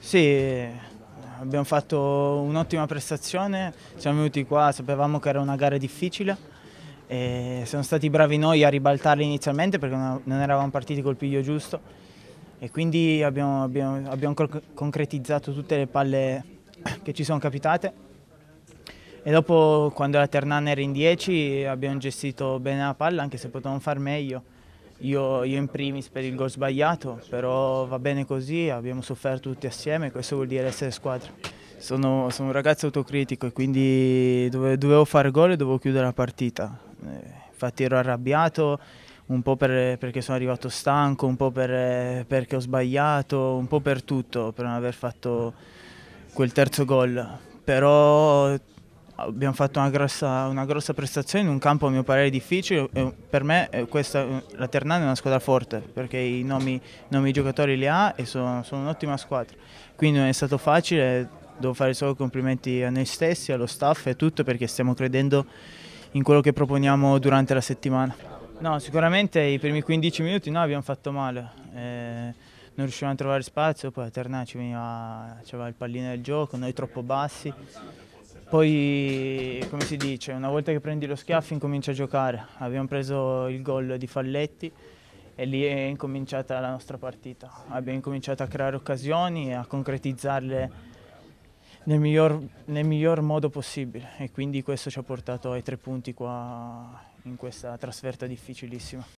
Sì, abbiamo fatto un'ottima prestazione, siamo venuti qua, sapevamo che era una gara difficile, e siamo stati bravi noi a ribaltarla inizialmente perché non eravamo partiti col piglio giusto e quindi abbiamo, abbiamo, abbiamo concretizzato tutte le palle che ci sono capitate e dopo quando la Ternana era in 10 abbiamo gestito bene la palla anche se potevamo far meglio io, io, in primis per il gol sbagliato, però va bene così, abbiamo sofferto tutti assieme, questo vuol dire essere squadra. Sono, sono un ragazzo autocritico e quindi dove, dovevo fare gol e dovevo chiudere la partita. Eh, infatti ero arrabbiato, un po' per, perché sono arrivato stanco, un po' per, perché ho sbagliato, un po' per tutto, per non aver fatto quel terzo gol. Però abbiamo fatto una grossa, una grossa, prestazione in un campo a mio parere difficile. Per me eh, questa, la Ternana è una squadra forte perché i nomi, dei giocatori li ha e sono, sono un'ottima squadra. Quindi non è stato facile, devo fare solo complimenti a noi stessi, allo staff e tutto perché stiamo credendo in quello che proponiamo durante la settimana. No, sicuramente i primi 15 minuti noi abbiamo fatto male. Eh, non riuscivamo a trovare spazio, poi a Ternana ci veniva, il pallino del gioco, noi troppo bassi poi, come si dice, una volta che prendi lo schiaffo incomincia a giocare. Abbiamo preso il gol di Falletti e lì è incominciata la nostra partita. Abbiamo incominciato a creare occasioni e a concretizzarle nel miglior, nel miglior modo possibile e quindi questo ci ha portato ai tre punti qua in questa trasferta difficilissima.